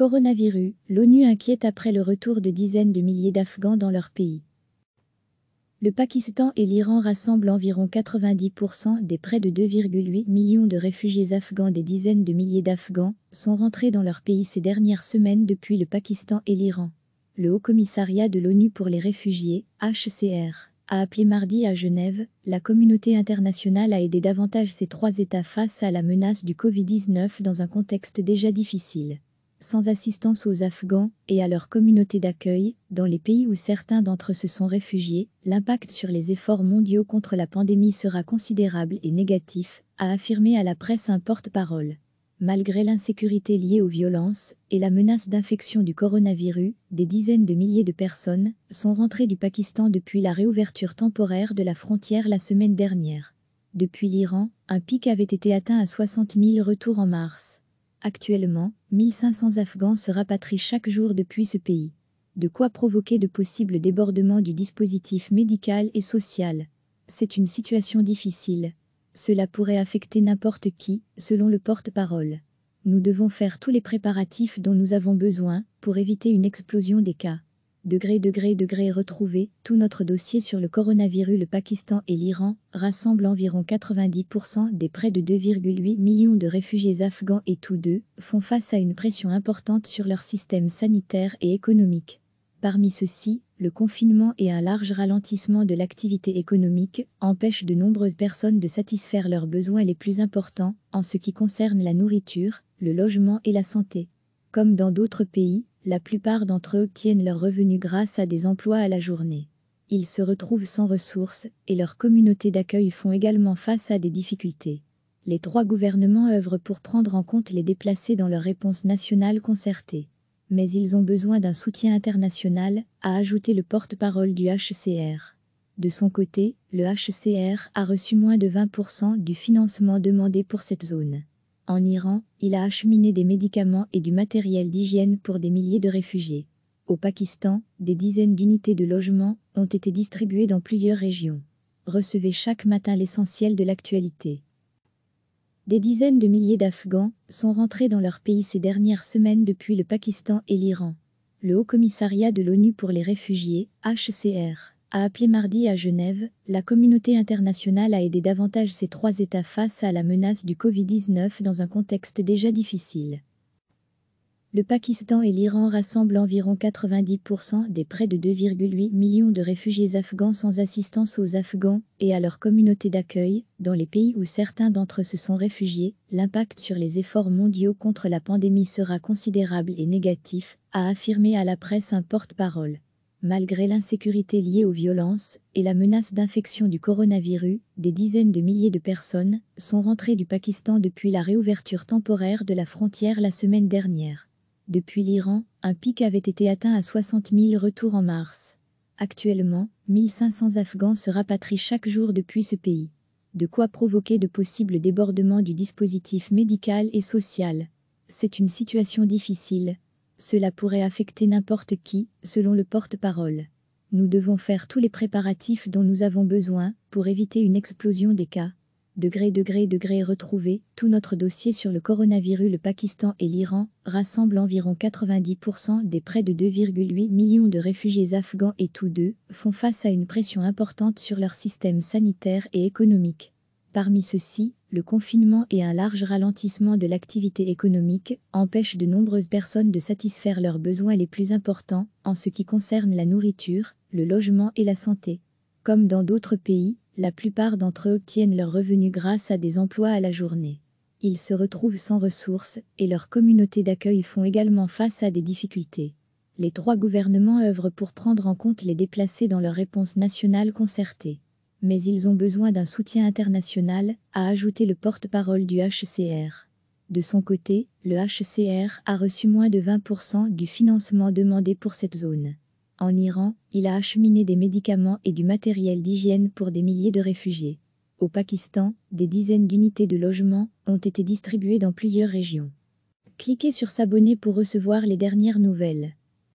Coronavirus, l'ONU inquiète après le retour de dizaines de milliers d'Afghans dans leur pays. Le Pakistan et l'Iran rassemblent environ 90% des près de 2,8 millions de réfugiés afghans. Des dizaines de milliers d'Afghans sont rentrés dans leur pays ces dernières semaines depuis le Pakistan et l'Iran. Le Haut Commissariat de l'ONU pour les réfugiés, HCR, a appelé mardi à Genève la communauté internationale à aider davantage ces trois États face à la menace du Covid-19 dans un contexte déjà difficile sans assistance aux Afghans et à leur communauté d'accueil, dans les pays où certains d'entre eux se sont réfugiés, l'impact sur les efforts mondiaux contre la pandémie sera considérable et négatif, a affirmé à la presse un porte-parole. Malgré l'insécurité liée aux violences et la menace d'infection du coronavirus, des dizaines de milliers de personnes sont rentrées du Pakistan depuis la réouverture temporaire de la frontière la semaine dernière. Depuis l'Iran, un pic avait été atteint à 60 000 retours en mars. Actuellement, 1500 Afghans se rapatrient chaque jour depuis ce pays. De quoi provoquer de possibles débordements du dispositif médical et social. C'est une situation difficile. Cela pourrait affecter n'importe qui, selon le porte-parole. Nous devons faire tous les préparatifs dont nous avons besoin pour éviter une explosion des cas. Degré, degré, degré retrouvé, tout notre dossier sur le coronavirus, le Pakistan et l'Iran rassemblent environ 90% des près de 2,8 millions de réfugiés afghans et tous deux font face à une pression importante sur leur système sanitaire et économique. Parmi ceux-ci, le confinement et un large ralentissement de l'activité économique empêchent de nombreuses personnes de satisfaire leurs besoins les plus importants en ce qui concerne la nourriture, le logement et la santé. Comme dans d'autres pays, la plupart d'entre eux obtiennent leurs revenus grâce à des emplois à la journée. Ils se retrouvent sans ressources et leurs communautés d'accueil font également face à des difficultés. Les trois gouvernements œuvrent pour prendre en compte les déplacés dans leur réponse nationale concertée. Mais ils ont besoin d'un soutien international, a ajouté le porte-parole du HCR. De son côté, le HCR a reçu moins de 20% du financement demandé pour cette zone. En Iran, il a acheminé des médicaments et du matériel d'hygiène pour des milliers de réfugiés. Au Pakistan, des dizaines d'unités de logement ont été distribuées dans plusieurs régions. Recevez chaque matin l'essentiel de l'actualité. Des dizaines de milliers d'Afghans sont rentrés dans leur pays ces dernières semaines depuis le Pakistan et l'Iran. Le Haut Commissariat de l'ONU pour les réfugiés, HCR, a appelé mardi à Genève, la communauté internationale a aidé davantage ces trois États face à la menace du Covid-19 dans un contexte déjà difficile. Le Pakistan et l'Iran rassemblent environ 90% des près de 2,8 millions de réfugiés afghans sans assistance aux Afghans et à leur communauté d'accueil, dans les pays où certains d'entre eux se sont réfugiés. L'impact sur les efforts mondiaux contre la pandémie sera considérable et négatif, a affirmé à la presse un porte-parole. Malgré l'insécurité liée aux violences et la menace d'infection du coronavirus, des dizaines de milliers de personnes sont rentrées du Pakistan depuis la réouverture temporaire de la frontière la semaine dernière. Depuis l'Iran, un pic avait été atteint à 60 000 retours en mars. Actuellement, 500 Afghans se rapatrient chaque jour depuis ce pays. De quoi provoquer de possibles débordements du dispositif médical et social. C'est une situation difficile, cela pourrait affecter n'importe qui, selon le porte-parole. Nous devons faire tous les préparatifs dont nous avons besoin pour éviter une explosion des cas. Degré, degré, degré retrouvé, tout notre dossier sur le coronavirus, le Pakistan et l'Iran rassemble environ 90% des près de 2,8 millions de réfugiés afghans et tous deux font face à une pression importante sur leur système sanitaire et économique. Parmi ceux-ci, le confinement et un large ralentissement de l'activité économique empêchent de nombreuses personnes de satisfaire leurs besoins les plus importants en ce qui concerne la nourriture, le logement et la santé. Comme dans d'autres pays, la plupart d'entre eux obtiennent leurs revenus grâce à des emplois à la journée. Ils se retrouvent sans ressources et leurs communautés d'accueil font également face à des difficultés. Les trois gouvernements œuvrent pour prendre en compte les déplacés dans leur réponse nationale concertée mais ils ont besoin d'un soutien international, a ajouté le porte-parole du HCR. De son côté, le HCR a reçu moins de 20% du financement demandé pour cette zone. En Iran, il a acheminé des médicaments et du matériel d'hygiène pour des milliers de réfugiés. Au Pakistan, des dizaines d'unités de logement ont été distribuées dans plusieurs régions. Cliquez sur S'abonner pour recevoir les dernières nouvelles.